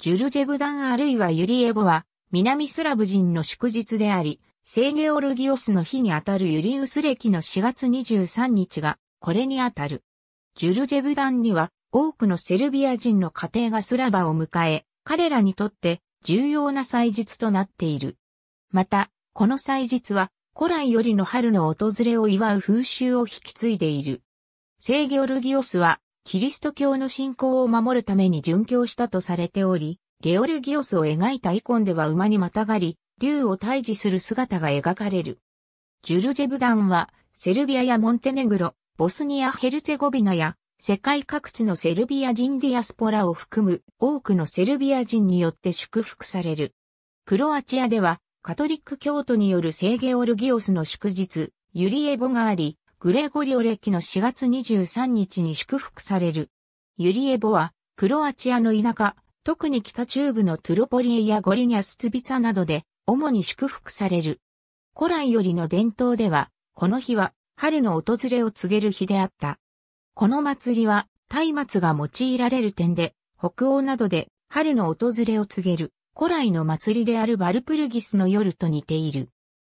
ジュルジェブダンあるいはユリエボは、南スラブ人の祝日であり、セーゲオルギオスの日にあたるユリウス歴の4月23日が、これにあたる。ジュルジェブダンには、多くのセルビア人の家庭がスラバを迎え、彼らにとって重要な祭日となっている。また、この祭日は、古来よりの春の訪れを祝う風習を引き継いでいる。セーゲオルギオスは、キリスト教の信仰を守るために殉教したとされており、ゲオルギオスを描いたイコンでは馬にまたがり、竜を退治する姿が描かれる。ジュルジェブダンは、セルビアやモンテネグロ、ボスニア・ヘルツェゴビナや、世界各地のセルビア人ディアスポラを含む多くのセルビア人によって祝福される。クロアチアでは、カトリック教徒による聖ゲオルギオスの祝日、ユリエボがあり、グレゴリオ歴の4月23日に祝福される。ユリエボは、クロアチアの田舎、特に北中部のトゥロポリエやゴリニャストゥビツァなどで、主に祝福される。古来よりの伝統では、この日は、春の訪れを告げる日であった。この祭りは、松明が用いられる点で、北欧などで、春の訪れを告げる、古来の祭りであるバルプルギスの夜と似ている。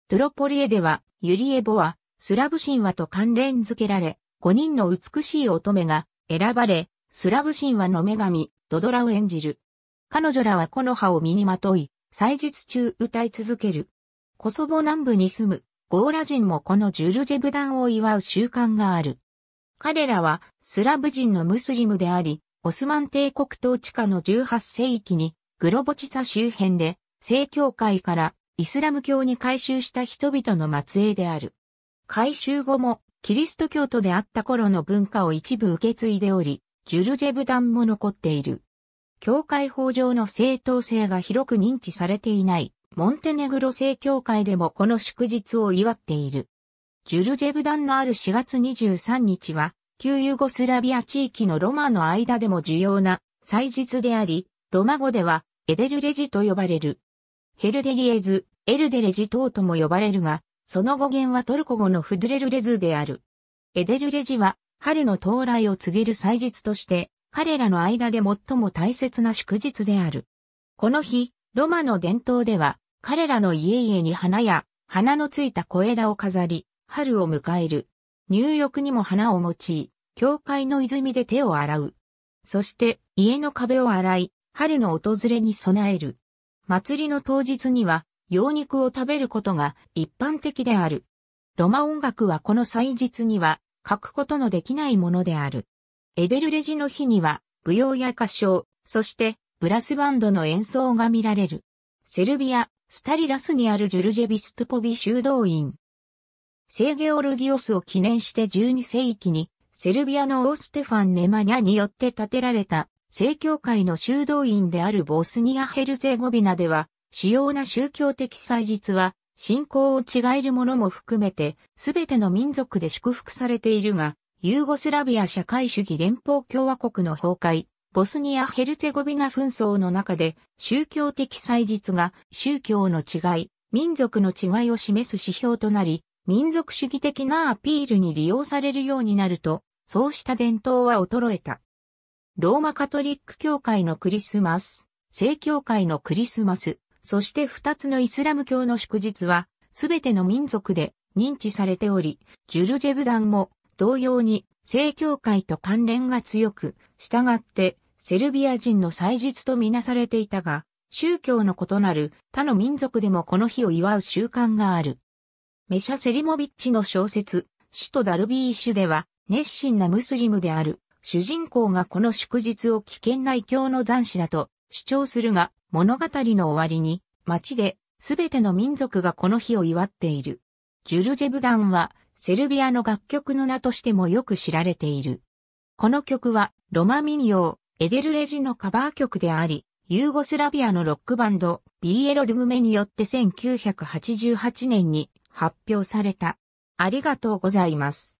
トゥロポリエでは、ユリエボは、スラブ神話と関連付けられ、5人の美しい乙女が選ばれ、スラブ神話の女神、ドドラを演じる。彼女らは木の葉を身にまとい、祭日中歌い続ける。コソボ南部に住むゴーラ人もこのジュルジェブダンを祝う習慣がある。彼らはスラブ人のムスリムであり、オスマン帝国統治下の18世紀にグロボチサ周辺で正教会からイスラム教に改宗した人々の末裔である。改修後もキリスト教徒であった頃の文化を一部受け継いでおり、ジュルジェブ団も残っている。教会法上の正当性が広く認知されていない、モンテネグロ正教会でもこの祝日を祝っている。ジュルジェブ団のある4月23日は、旧ユーゴスラビア地域のロマの間でも重要な祭日であり、ロマ語ではエデルレジと呼ばれる。ヘルデリエズ、エルデレジ等とも呼ばれるが、その語源はトルコ語のフドレルレズである。エデルレジは、春の到来を告げる祭日として、彼らの間で最も大切な祝日である。この日、ロマの伝統では、彼らの家々に花や、花のついた小枝を飾り、春を迎える。入浴にも花を用い、教会の泉で手を洗う。そして、家の壁を洗い、春の訪れに備える。祭りの当日には、羊肉を食べることが一般的である。ロマ音楽はこの祭日には書くことのできないものである。エデルレジの日には舞踊や歌唱、そしてブラスバンドの演奏が見られる。セルビア、スタリラスにあるジュルジェビストポビ修道院。聖ゲオルギオスを記念して12世紀に、セルビアのオーステファン・ネマニャによって建てられた、正教会の修道院であるボスニア・ヘルゼゴビナでは、主要な宗教的祭日は、信仰を違えるものも含めて、すべての民族で祝福されているが、ユーゴスラビア社会主義連邦共和国の崩壊、ボスニア・ヘルツェゴビナ紛争の中で、宗教的祭日が宗教の違い、民族の違いを示す指標となり、民族主義的なアピールに利用されるようになると、そうした伝統は衰えた。ローマカトリック教会のクリスマス、正教会のクリスマス、そして二つのイスラム教の祝日は、すべての民族で認知されており、ジュルジェブ団も同様に正教会と関連が強く、従ってセルビア人の祭日とみなされていたが、宗教の異なる他の民族でもこの日を祝う習慣がある。メシャ・セリモビッチの小説、死とダルビーシュでは、熱心なムスリムである、主人公がこの祝日を危険な異教の男子だと主張するが、物語の終わりに、街で、すべての民族がこの日を祝っている。ジュルジェブダンは、セルビアの楽曲の名としてもよく知られている。この曲は、ロマ民謡、エデルレジのカバー曲であり、ユーゴスラビアのロックバンド、ビーエロドゥグメによって1988年に発表された。ありがとうございます。